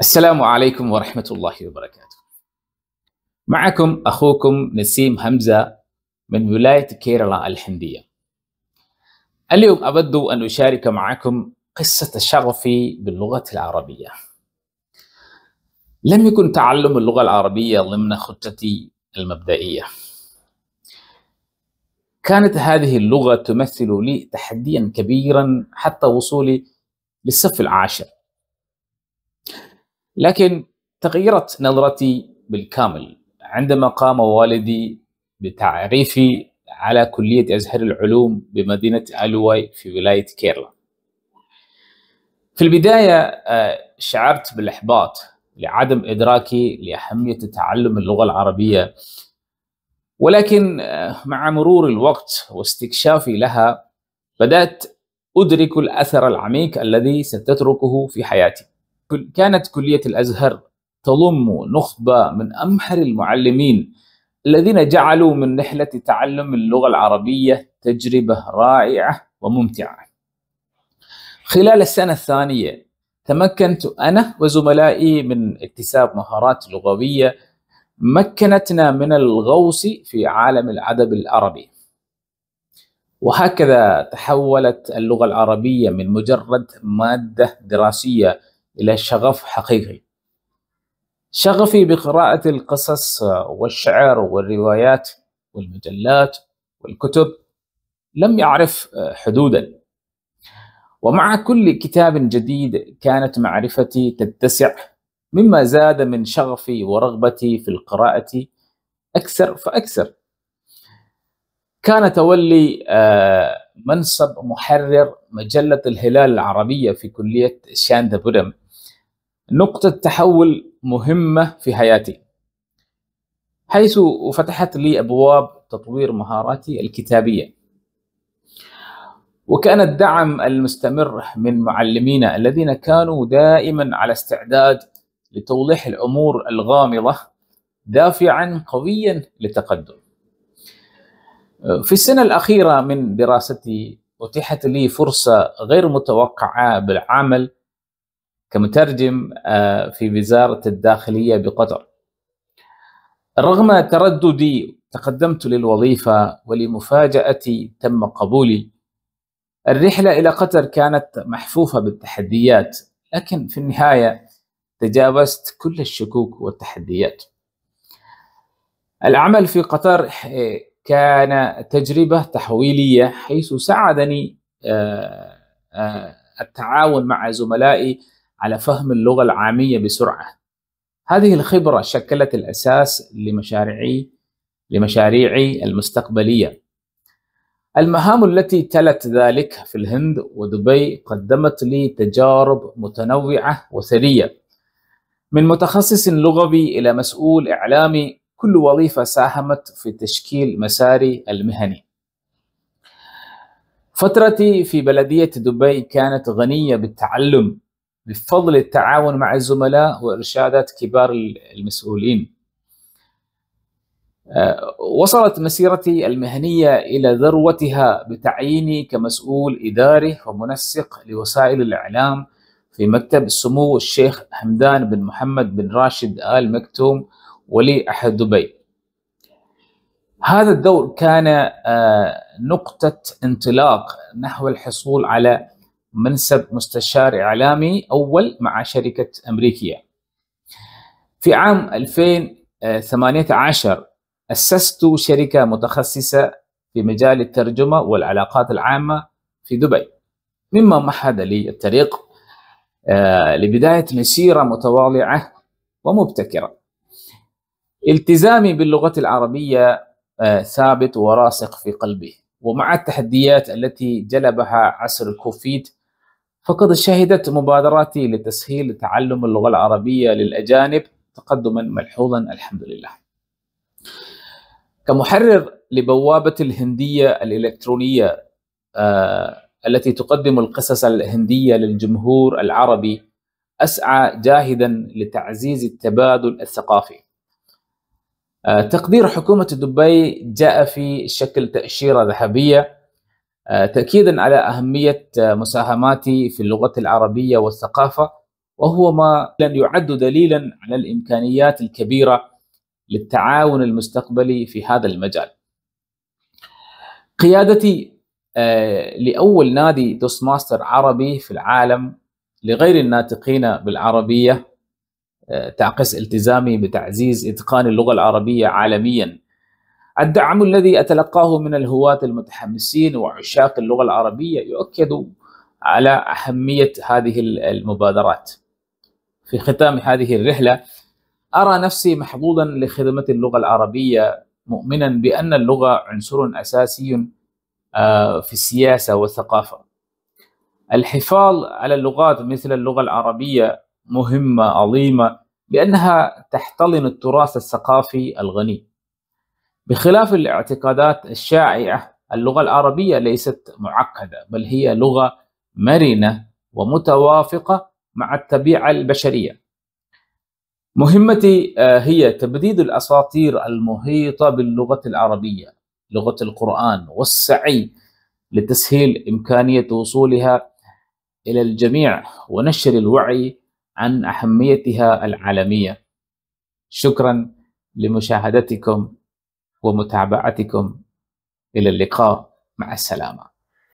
السلام عليكم ورحمة الله وبركاته. معكم أخوكم نسيم همزة من ولاية كيرلا الهندية. اليوم أود أن أشارك معكم قصة شغفي باللغة العربية. لم يكن تعلم اللغة العربية ضمن خطتي المبدئية. كانت هذه اللغة تمثل لي تحديا كبيرا حتى وصولي للصف العاشر. لكن تغيرت نظرتي بالكامل عندما قام والدي بتعريفي على كلية أزهر العلوم بمدينة ألواي في ولاية كيرلا في البداية آه، شعرت بالإحباط لعدم إدراكي لأهمية تعلم اللغة العربية ولكن آه، مع مرور الوقت واستكشافي لها بدأت أدرك الأثر العميق الذي ستتركه في حياتي كانت كلية الأزهر تضم نخبة من أمحر المعلمين الذين جعلوا من رحلة تعلم اللغة العربية تجربة رائعة وممتعة. خلال السنة الثانية تمكنت أنا وزملائي من اكتساب مهارات لغوية مكنتنا من الغوص في عالم الأدب العربي. وهكذا تحولت اللغة العربية من مجرد مادة دراسية إلى شغف حقيقي شغفي بقراءة القصص والشعر والروايات والمجلات والكتب لم يعرف حدودا ومع كل كتاب جديد كانت معرفتي تتسع مما زاد من شغفي ورغبتي في القراءة أكثر فأكثر كان تولي آه، منصب محرر مجلة الهلال العربية في كلية بودم نقطة تحول مهمة في حياتي حيث فتحت لي أبواب تطوير مهاراتي الكتابية وكان الدعم المستمر من معلمينا الذين كانوا دائما على استعداد لتوضيح الأمور الغامضة دافعا قويا للتقدم في السنة الأخيرة من دراستي أتيحت لي فرصة غير متوقعة بالعمل كمترجم آه، في وزارة الداخلية بقطر رغم ترددي تقدمت للوظيفة ولمفاجأتي تم قبولي الرحلة إلى قطر كانت محفوفة بالتحديات لكن في النهاية تجاوزت كل الشكوك والتحديات العمل في قطر كان تجربة تحويلية حيث ساعدني آه، آه، التعاون مع زملائي على فهم اللغة العامية بسرعة هذه الخبرة شكلت الأساس لمشاريعي لمشاريعي المستقبلية المهام التي تلت ذلك في الهند ودبي قدمت لي تجارب متنوعة وثرية من متخصص لغوي إلى مسؤول إعلامي كل وظيفة ساهمت في تشكيل مساري المهني فترتي في بلدية دبي كانت غنية بالتعلم بفضل التعاون مع الزملاء وارشادات كبار المسؤولين. آه، وصلت مسيرتي المهنيه الى ذروتها بتعييني كمسؤول اداري ومنسق لوسائل الاعلام في مكتب سمو الشيخ حمدان بن محمد بن راشد ال مكتوم ولي احد دبي. هذا الدور كان آه، نقطه انطلاق نحو الحصول على منصب مستشار إعلامي أول مع شركة أمريكية في عام 2018 أسست شركة متخصصة في مجال الترجمة والعلاقات العامة في دبي مما محد لي الطريق آه، لبداية مسيرة متواضعة ومبتكرة التزامي باللغة العربية آه، ثابت وراسخ في قلبي ومع التحديات التي جلبها عصر الكوفيد فقد شهدت مبادراتي لتسهيل تعلم اللغة العربية للأجانب تقدما ملحوظا الحمد لله. كمحرر لبوابة الهندية الإلكترونية آه التي تقدم القصص الهندية للجمهور العربي أسعى جاهدا لتعزيز التبادل الثقافي. آه تقدير حكومة دبي جاء في شكل تأشيرة ذهبية آه، تأكيدا على أهمية آه، مساهماتي في اللغة العربية والثقافة وهو ما لن يعد دليلا على الإمكانيات الكبيرة للتعاون المستقبلي في هذا المجال قيادتي آه، لأول نادي دوست ماستر عربي في العالم لغير الناطقين بالعربية تعكس التزامي بتعزيز إتقان اللغة العربية عالميا الدعم الذي أتلقاه من الهواة المتحمسين وعشاق اللغة العربية يؤكد على أهمية هذه المبادرات في ختام هذه الرحلة أرى نفسي محظوظا لخدمة اللغة العربية مؤمنا بأن اللغة عنصر أساسي آه، في السياسة والثقافة الحفاظ على اللغات مثل اللغة العربية مهمة عظيمة لأنها تحتضن التراث الثقافي الغني بخلاف الاعتقادات الشائعة اللغة العربية ليست معقدة بل هي لغة مرنة ومتوافقة مع الطبيعة البشرية مهمتي آه، هي تبديد الأساطير المحيطة باللغة العربية لغة القرآن والسعي لتسهيل إمكانية وصولها إلى الجميع ونشر الوعي عن أهميتها العالمية شكرا لمشاهدتكم ومتابعتكم إلى اللقاء مع السلامه